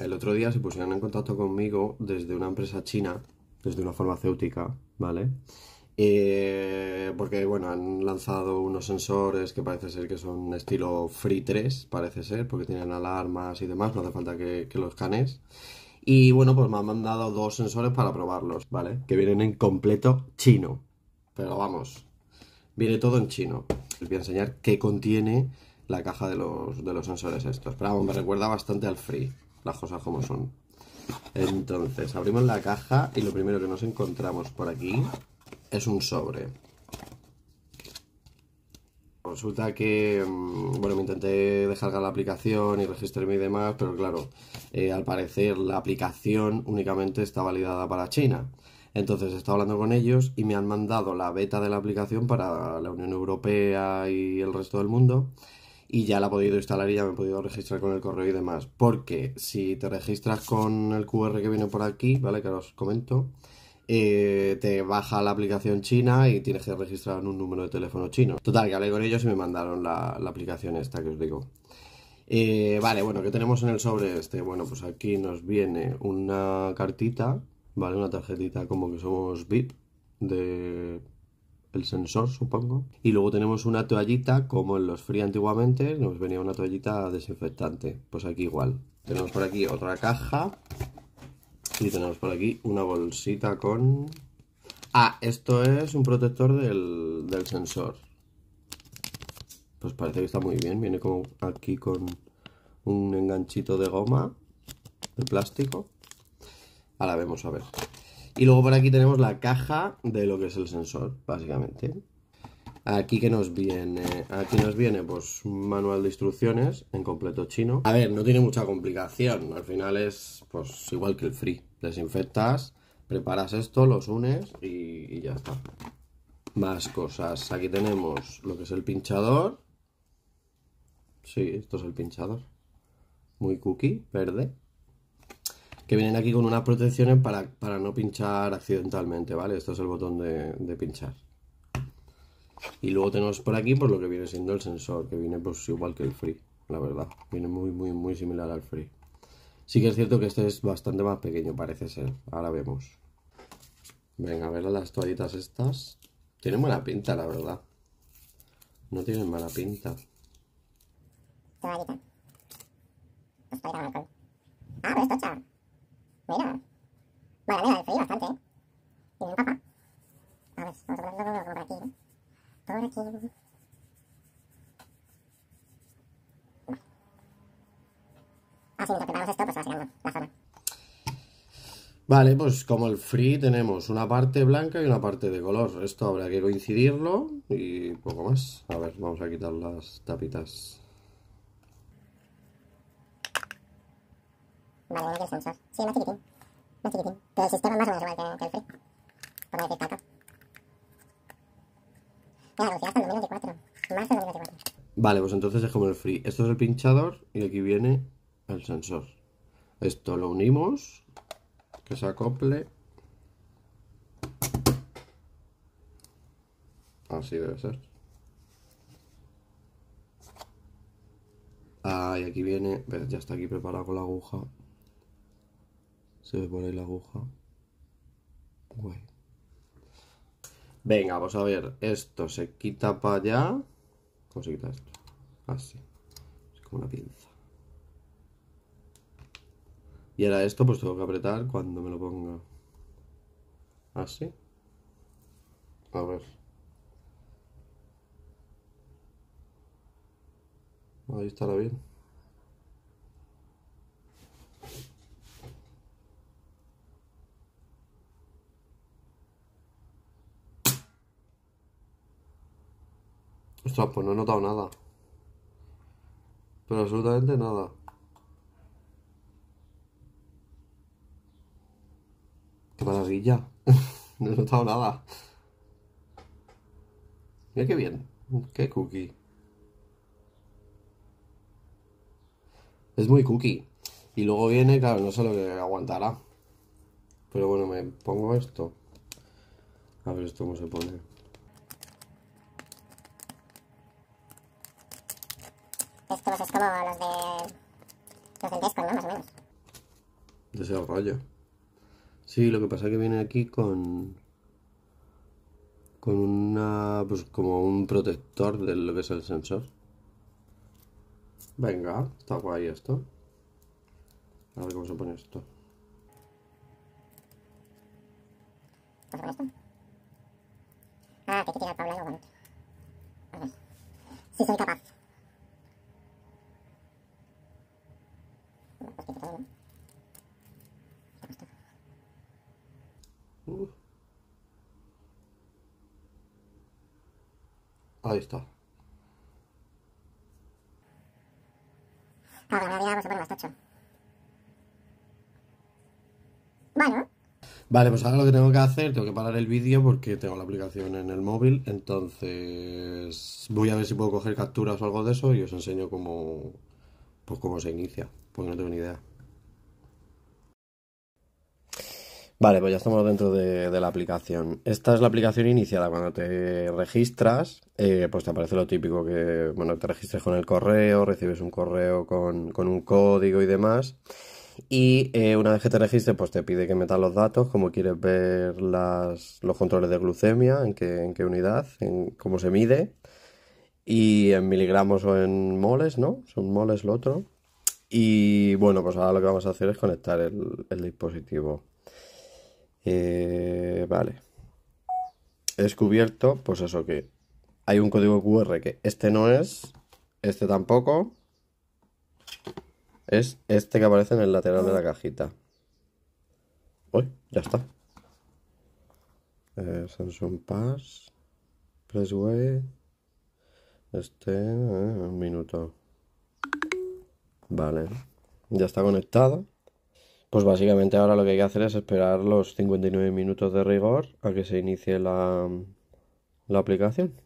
el otro día se pusieron en contacto conmigo desde una empresa china, desde una farmacéutica, ¿vale? Eh, porque, bueno, han lanzado unos sensores que parece ser que son estilo Free 3, parece ser, porque tienen alarmas y demás, no hace falta que, los canes. Y bueno, pues me han mandado dos sensores para probarlos, ¿vale? Que vienen en completo chino. Pero vamos, viene todo en chino. Les voy a enseñar qué contiene la caja de los, de los sensores estos. Pero vamos, me recuerda bastante al Free las cosas como son. Entonces, abrimos la caja y lo primero que nos encontramos por aquí es un sobre. Resulta que, mm, bueno, me intenté descargar la aplicación y registrarme y demás, pero claro, eh, al parecer la aplicación únicamente está validada para China. Entonces he estado hablando con ellos y me han mandado la beta de la aplicación para la Unión Europea y el resto del mundo y ya la he podido instalar y ya me he podido registrar con el correo y demás. Porque si te registras con el QR que viene por aquí, ¿vale? Que os comento, eh, te baja la aplicación china y tienes que registrar un número de teléfono chino. Total, que hablé con ellos y me mandaron la, aplicación esta que os digo. Eh, vale, bueno, ¿qué tenemos en el sobre este? Bueno, pues aquí nos viene una cartita, ¿vale? Una tarjetita como que somos VIP de el sensor, supongo. Y luego tenemos una toallita, como en los Free antiguamente, nos venía una toallita desinfectante. Pues aquí igual. Tenemos por aquí otra caja. Y tenemos por aquí una bolsita con... Ah, esto es un protector del, del sensor. Pues parece que está muy bien. Viene como aquí con un enganchito de goma, de plástico. Ahora vemos, a ver. Y luego por aquí tenemos la caja de lo que es el sensor, básicamente. Aquí que nos viene, aquí nos viene pues un manual de instrucciones en completo chino. A ver, no tiene mucha complicación, al final es pues igual que el free. Desinfectas, preparas esto, los unes y, y ya está. Más cosas, aquí tenemos lo que es el pinchador. Sí, esto es el pinchador. Muy cookie, verde que vienen aquí con unas protecciones para, no pinchar accidentalmente, ¿vale? Esto es el botón de, pinchar. Y luego tenemos por aquí por lo que viene siendo el sensor, que viene pues igual que el Free, la verdad. Viene muy, muy, muy similar al Free. Sí que es cierto que este es bastante más pequeño, parece ser. Ahora vemos. Venga, a ver las toallitas estas. Tienen buena pinta, la verdad. No tienen mala pinta. Mira. Bueno, mira, la bastante, ¿eh? Y mi papá. A ver, vamos a ponerlo por aquí, todo Por aquí. Ah, Así mientras preparamos esto, pues va llenando la zona. Vale, pues como el free tenemos una parte blanca y una parte de color. Esto habrá que coincidirlo y poco más. A ver, vamos a quitar las tapitas. Vale, bueno que el sensor. Sí, más chiquitín. Más chiquitín. Pero el sistema es más o menos igual que, el Free. Por no decir tanto. Mira, la velocidad hasta el 2024. Marzo del 2024. Vale, pues entonces es como el Free. Esto es el pinchador y aquí viene el sensor. Esto lo unimos. Que se acople. Así debe ser. Ah, y aquí viene, ya está aquí preparado con la aguja. Se ve por ahí la aguja. Venga, vamos a ver. Esto se quita para allá. ¿Cómo se quita esto? Así. Es como una pinza. Y ahora esto pues tengo que apretar cuando me lo ponga. Así. A ver. Ahí estará bien. sea, pues no he notado nada. Pero absolutamente nada. ¡Qué maravilla! no he notado nada. Mira qué bien. Qué cookie. Es muy cookie. Y luego viene, claro, no sé lo que aguantará. Pero bueno, me pongo esto. A ver esto cómo se pone. Estos pues es como los de. Los del Descon, ¿no? Más o menos. De rollo. Sí, lo que pasa es que viene aquí con. Con una. Pues como un protector de lo que es el sensor. Venga, está guay esto. A ver cómo se pone esto. Pues ¿Cómo se esto? Ah, que hay que tirar para un A ver. sí soy capaz. Uh. Ahí está. Bueno. Vale, pues ahora lo que tengo que hacer, tengo que parar el vídeo porque tengo la aplicación en el móvil, entonces voy a ver si puedo coger capturas o algo de eso y os enseño cómo, pues cómo se inicia, porque no tengo ni idea. Vale, pues ya estamos dentro de, la aplicación. Esta es la aplicación iniciada. Cuando te registras, eh, pues te aparece lo típico que, bueno, te registres con el correo, recibes un correo con, un código y demás. Y eh, una vez que te registres, pues te pide que metas los datos, como quieres ver las, los controles de glucemia, en qué, en qué unidad, en cómo se mide. Y en miligramos o en moles, ¿no? Son moles lo otro. Y bueno, pues ahora lo que vamos a hacer es conectar el dispositivo. Eh, vale. He descubierto, pues eso que hay un código QR que este no es, este tampoco. Es este que aparece en el lateral de la cajita. Uy, ya está. Eh, Samsung Pass. Pressway. Este. Eh, un minuto. Vale. Ya está conectado. Pues básicamente ahora lo que hay que hacer es esperar los 59 minutos de rigor a que se inicie la, la aplicación.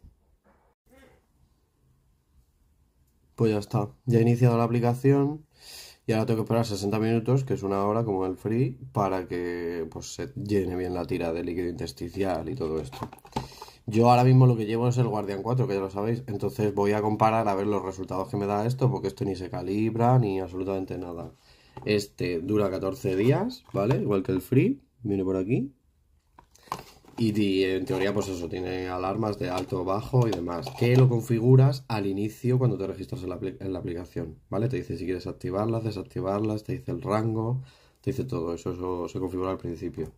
Pues ya está, ya he iniciado la aplicación y ahora tengo que esperar 60 minutos, que es una hora como el free, para que pues, se llene bien la tira de líquido intersticial y todo esto. Yo ahora mismo lo que llevo es el Guardian 4, que ya lo sabéis, entonces voy a comparar a ver los resultados que me da esto, porque esto ni se calibra ni absolutamente nada. Este dura 14 días, ¿vale? Igual que el free, viene por aquí. Y, en teoría, pues eso, tiene alarmas de alto, bajo y demás. Que lo configuras al inicio cuando te registras en la, aplicación, ¿vale? Te dice si quieres activarlas, desactivarlas, te dice el rango, te dice todo. Eso, eso se configura al principio.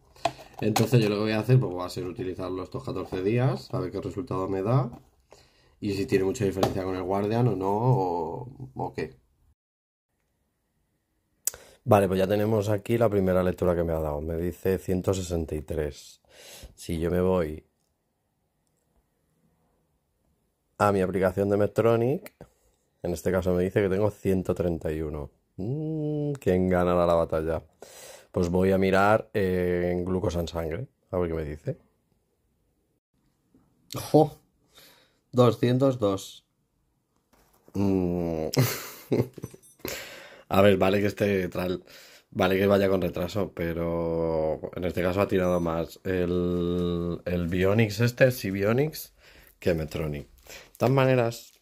Entonces yo lo que voy a hacer pues, va a ser utilizarlo estos 14 días, a ver qué resultado me da y si tiene mucha diferencia con el Guardian o no, o qué. Vale, pues ya tenemos aquí la primera lectura que me ha dado. Me dice 163. Si yo me voy a mi aplicación de Metronic, en este caso me dice que tengo 131. ¿Quién ganará la batalla? Pues voy a mirar eh, en glucosa en sangre, a ver qué me dice. ¡Oh! 202. A ver, vale que este vale que vaya con retraso, pero en este caso ha tirado más el, el Bionix este, sí Bionics que Metronic. De todas maneras,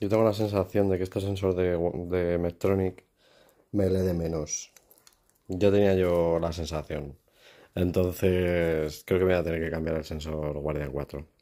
yo tengo la sensación de que este sensor de, de Metronic me le de menos. Yo tenía yo la sensación. Entonces, creo que voy a tener que cambiar el sensor Guardia 4.